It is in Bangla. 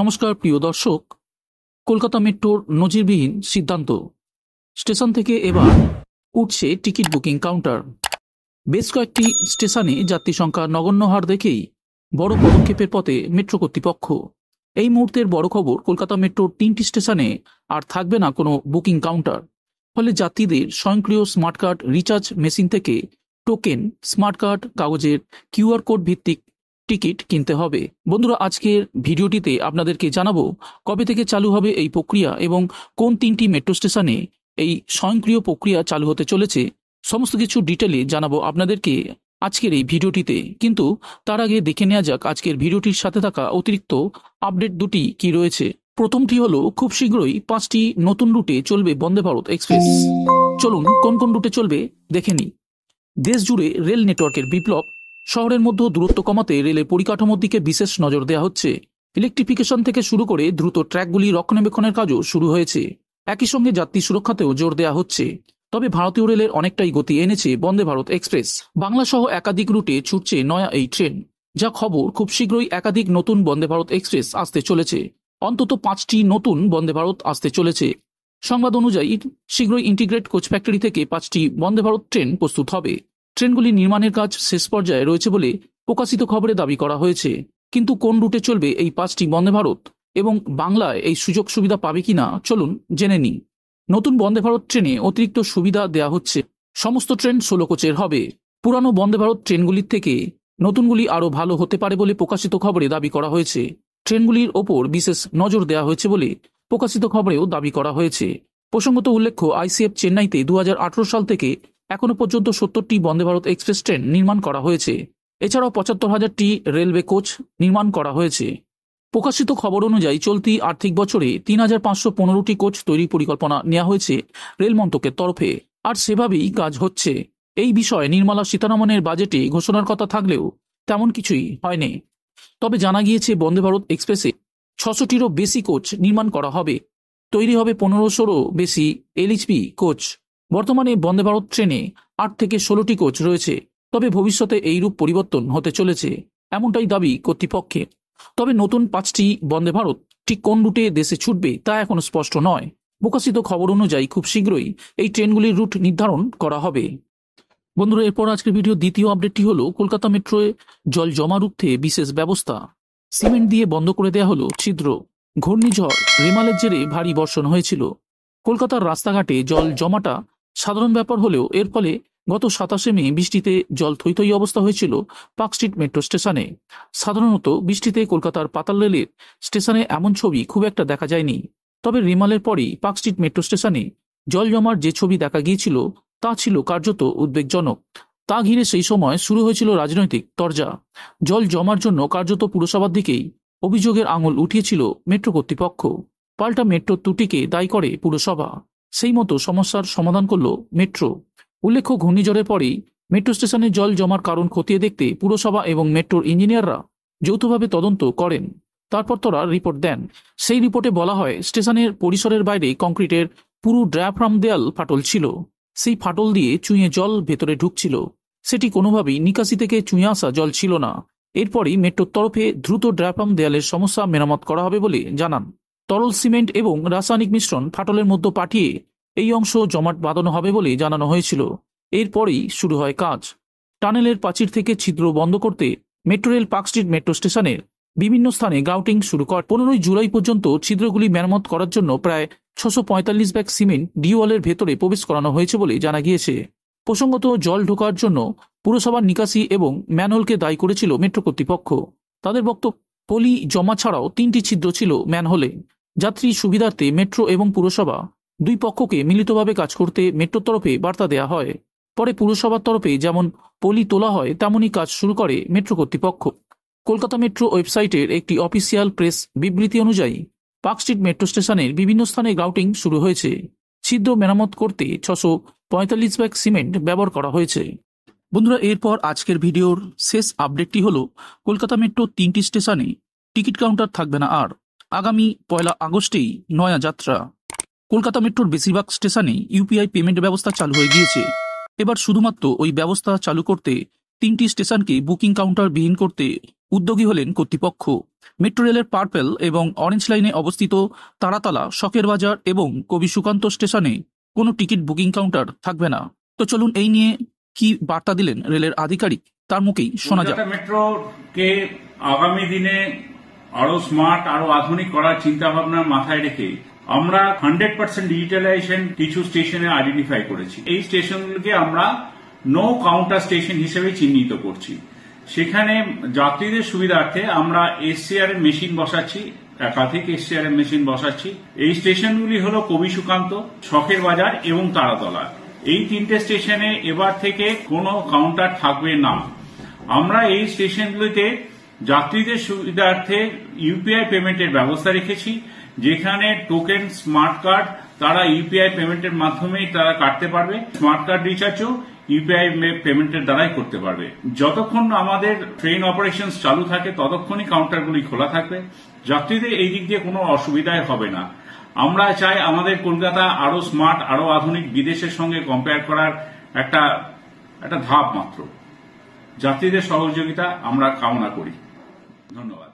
নমস্কার প্রিয় দর্শক কলকাতা মেট্রোর নজিরবিহীন সিদ্ধান্ত স্টেশন থেকে এবার উঠছে টিকিট বুকিং কাউন্টার বেশ কয়েকটি স্টেশনে যাত্রী সংখ্যা নগণ্য হার দেখেই বড় পদক্ষেপের পথে মেট্রো কর্তৃপক্ষ এই মুহূর্তের বড় খবর কলকাতা মেট্রোর তিনটি স্টেশনে আর থাকবে না কোনো বুকিং কাউন্টার ফলে যাত্রীদের স্বয়ংক্রিয় স্মার্ট কার্ড রিচার্জ মেশিন থেকে টোকেন স্মার্ট কার্ড কাগজের কিউআর কোড ভিত্তিক টিকিট কিনতে হবে বন্ধুরা আজকের ভিডিওটিতে আপনাদেরকে জানাবো কবে থেকে চালু হবে এই প্রক্রিয়া এবং কোন তিনটি মেট্রো স্টেশনে এই স্বয়ংক্রিয় প্রক্রিয়া চালু হতে চলেছে সমস্ত কিছু ডিটেলে জানাবো আপনাদেরকে আজকের এই ভিডিওটিতে কিন্তু তার আগে দেখে নেওয়া যাক আজকের ভিডিওটির সাথে থাকা অতিরিক্ত আপডেট দুটি কি রয়েছে প্রথমটি হলো খুব শীঘ্রই পাঁচটি নতুন রুটে চলবে বন্দে ভারত এক্সপ্রেস চলুন কোন কোন রুটে চলবে দেখে নিই দেশ জুড়ে রেল নেটওয়ার্কের বিপ্লব শহরের মধ্যে দূরত্ব কমাতে রেলের পরিকাঠামোর দিকে বিশেষ নজর দেওয়া হচ্ছে ইলেকট্রিফিকেশন থেকে শুরু করে দ্রুত ট্র্যাকগুলি রক্ষণাবেক্ষণের কাজও শুরু হয়েছে একই সঙ্গে যাত্রী সুরক্ষাতেও জোর দেওয়া হচ্ছে তবে ভারতীয় রেলের অনেকটাই গতি এনেছে বন্দে ভারত এক্সপ্রেস বাংলা সহ একাধিক রুটে ছুটছে নয়া এই ট্রেন যা খবর খুব শীঘ্রই একাধিক নতুন বন্দে ভারত এক্সপ্রেস আসতে চলেছে অন্তত পাঁচটি নতুন বন্দে ভারত আসতে চলেছে সংবাদ অনুযায়ী শীঘ্রই ইন্টিগ্রেট কোচ ফ্যাক্টরি থেকে পাঁচটি বন্দে ভারত ট্রেন প্রস্তুত হবে ট্রেনগুলি নির্মাণের কাজ শেষ পর্যায়ে রয়েছে বলে প্রকাশিত খবরে দাবি করা হয়েছে কিন্তু কোন রুটে চলবে এই পাঁচটি বন্দে ভারত এবং বাংলায় এই সুযোগ সুবিধা পাবে কিনা চলুন জেনে নিই নতুন বন্দে ভারত ট্রেনে অতিরিক্ত সুবিধা দেয়া হচ্ছে সমস্ত ট্রেন ষোলো কোচের হবে পুরানো বন্দে ভারত ট্রেনগুলির থেকে নতুনগুলি আরও ভালো হতে পারে বলে প্রকাশিত খবরে দাবি করা হয়েছে ট্রেনগুলির ওপর বিশেষ নজর দেওয়া হয়েছে বলে প্রকাশিত খবরেও দাবি করা হয়েছে প্রসঙ্গত উল্লেখ্য আইসিএফ চেন্নাইতে দু সাল থেকে এখনও পর্যন্ত সত্তরটি বন্দে ভারত এক্সপ্রেস ট্রেন নির্মাণ করা হয়েছে এছাড়াও পঁচাত্তর হাজারটি রেলওয়ে কোচ নির্মাণ করা হয়েছে প্রকাশিত খবর অনুযায়ী চলতি আর্থিক বছরে তিন হাজার পাঁচশো পনেরোটি কোচ তৈরির পরিকল্পনা নেওয়া হয়েছে রেল মন্ত্রকের তরফে আর সেভাবেই কাজ হচ্ছে এই বিষয়ে নির্মলা সীতারামনের বাজেটে ঘোষণার কথা থাকলেও তেমন কিছুই হয়নি তবে জানা গিয়েছে বন্দে ভারত এক্সপ্রেসে ছশোটিরও বেশি কোচ নির্মাণ করা হবে তৈরি হবে পনেরোশোরও বেশি এলএইচপি কোচ বর্তমানে বন্দে ভারত ট্রেনে আট থেকে ষোলোটি কোচ রয়েছে তবে ভবিষ্যতে এই রূপ পরিবর্তন হতে চলেছে এমনটাই দাবি কর্তৃপক্ষের তবে নতুন পাঁচটি বন্দে ভারত ঠিক কোন রুটে দেশে ছুটবে তা এখন স্পষ্ট নয় প্রকাশিত খবর অনুযায়ী খুব শীঘ্রই এই ট্রেনগুলির রুট নির্ধারণ করা হবে বন্ধুরা এরপর আজকের ভিডিও দ্বিতীয় আপডেটটি হলো কলকাতা মেট্রোয়ে জল জমা রুখতে বিশেষ ব্যবস্থা সিমেন্ট দিয়ে বন্ধ করে দেয়া হলো ছিদ্র ঘূর্ণিঝড় রেমালের জেরে ভারী বর্ষণ হয়েছিল কলকাতার রাস্তাঘাটে জল জমাটা সাধারণ ব্যাপার হলেও এর ফলে গত সাতাশে মে বৃষ্টিতে জল থৈথই অবস্থা হয়েছিল পার্ক স্ট্রিট মেট্রো স্টেশনে সাধারণত বৃষ্টিতে কলকাতার পাতাল রেলের স্টেশনে এমন ছবি খুব একটা দেখা যায়নি তবে রিমালের পরেই পার্ক স্ট্রিট মেট্রো স্টেশনে জল জমার যে ছবি দেখা গিয়েছিল তা ছিল কার্যত উদ্বেগজনক তা ঘিরে সেই সময় শুরু হয়েছিল রাজনৈতিক তরজা জল জমার জন্য কার্যত পুরসভার দিকেই অভিযোগের আঙুল উঠিয়েছিল মেট্রো কর্তৃপক্ষ পাল্টা মেট্রো ত্রুটিকে দায়ী করে পুরসভা সেই মতো সমস্যার সমাধান করল মেট্রো উল্লেখ্য ঘূর্ণিঝড়ের পরেই মেট্রো স্টেশনে জল জমার কারণ খতিয়ে দেখতে পুরসভা এবং মেট্রোর ইঞ্জিনিয়াররা যৌথভাবে তদন্ত করেন তারপর তারা রিপোর্ট দেন সেই রিপোর্টে বলা হয় স্টেশনের পরিসরের বাইরে কংক্রিটের পুরো ড্র্যাফ্রাম দেয়াল ফাটল ছিল সেই ফাটল দিয়ে চুঁয়ে জল ভেতরে ঢুকছিল সেটি কোনোভাবেই নিকাশি থেকে চুঁয়ে আসা জল ছিল না এরপরই মেট্রোর তরফে দ্রুত ড্র্যাফ্রাম দেয়ালের সমস্যা মেরামত করা হবে বলে জানান তরল সিমেন্ট এবং রাসায়নিক মিশ্রণ ফাটলের মধ্যে পাঠিয়ে এই অংশ জমাট বাঁধানো হবে বলে জানানো হয়েছিল এরপরেই শুরু হয় কাজ টানেলের প্রাচীর থেকে ছিদ্র বন্ধ করতে metro rail Park Street metro স্টেশনের বিভিন্ন স্থানে গাউটিং শুরু কর পনেরোই জুলাই পর্যন্ত ছিদ্রগুলি মেরামত করার জন্য প্রায় ছশো পঁয়তাল্লিশ ব্যাগ সিমেন্ট ডিওয়ালের ভেতরে প্রবেশ করানো হয়েছে বলে জানা গিয়েছে প্রসঙ্গত জল ঢোকার জন্য পুরসভার নিকাশি এবং ম্যানহোলকে দায়ী করেছিল মেট্রো কর্তৃপক্ষ তাদের বক্তব্য পলি জমা ছাড়াও তিনটি ছিদ্র ছিল ম্যানহোলে যাত্রী সুবিধার্থে মেট্রো এবং পুরসভা দুই পক্ষকে মিলিতভাবে কাজ করতে মেট্রোর তরফে বার্তা দেয়া হয় পরে পুরসভার তরফে যেমন পলি তোলা হয় তেমনই কাজ শুরু করে মেট্রো কর্তৃপক্ষ কলকাতা মেট্রো ওয়েবসাইটের একটি অফিসিয়াল প্রেস বিবৃতি অনুযায়ী পার্ক স্ট্রিট মেট্রো স্টেশনের বিভিন্ন স্থানে গ্রাউটিং শুরু হয়েছে ছিদ্র মেরামত করতে ছশো পঁয়তাল্লিশ ব্যাগ সিমেন্ট ব্যবহার করা হয়েছে বন্ধুরা এরপর আজকের ভিডিওর শেষ আপডেটটি হলো কলকাতা মেট্রো তিনটি স্টেশনে টিকিট কাউন্টার থাকবে না আর আগামী পয়লা আগস্টেই নয়া যাত্রা কলকাতা মেট্রোর বেশিরভাগ স্টেশনে ইউপিআই পেমেন্ট ব্যবস্থা চালু হয়ে গিয়েছে এবার শুধুমাত্র ওই ব্যবস্থা চালু করতে তিনটি স্টেশনকে বুকিং কাউন্টার বিহীন করতে উদ্যোগী হলেন কর্তৃপক্ষ মেট্রো রেলের পার্পেল এবং অরেঞ্জ লাইনে অবস্থিত তারাতলা শখের বাজার এবং কবি সুকান্ত স্টেশনে কোনো টিকিট বুকিং কাউন্টার থাকবে না তো চলুন এই নিয়ে কি বার্তা দিলেন রেলের আধিকারিক তার মুখেই শোনা যায় মেট্রো কে আগামী দিনে আরো স্মার্ট আরো আধুনিক করার চিন্তা ভাবনা মাথায় রেখে আমরা হান্ড্রেড পার্সেন্ট ডিজিটালাইজেশন কিছু স্টেশনে আইডেন্টিফাই করেছি এই স্টেশনগুলোকে আমরা নো কাউন্টার স্টেশন হিসেবে চিহ্নিত করছি সেখানে যাত্রীদের সুবিধার্থে আমরা এসসিআর এর মেশিন বসাচ্ছি একাধিক এসসিআর এর মেশিন বসাচ্ছি এই স্টেশনগুলি হলো কবি সুকান্ত শখের বাজার এবং তারাতলা এই তিনটে স্টেশনে এবার থেকে কোনো কাউন্টার থাকবে না আমরা এই স্টেশনগুলিতে যাত্রীদের সুবিধার্থে ইউপিআই পেমেন্টের ব্যবস্থা রেখেছি যেখানে টোকেন স্মার্ট কার্ড তারা ইউপিআই পেমেন্টের মাধ্যমেই তারা কাটতে পারবে স্মার্ট কার্ড রিচার্জও ইউপিআই পেমেন্টের দ্বারাই করতে পারবে যতক্ষণ আমাদের ট্রেন অপারেশন চালু থাকে ততক্ষণই কাউন্টারগুলি খোলা থাকবে যাত্রীদের এই দিক দিয়ে কোনো অসুবিধাই হবে না আমরা চাই আমাদের কলকাতা আরো স্মার্ট আরো আধুনিক বিদেশের সঙ্গে কম্পেয়ার করার একটা একটা ধাপ মাত্র যাত্রীদের সহযোগিতা আমরা কামনা করি ধন্যবাদ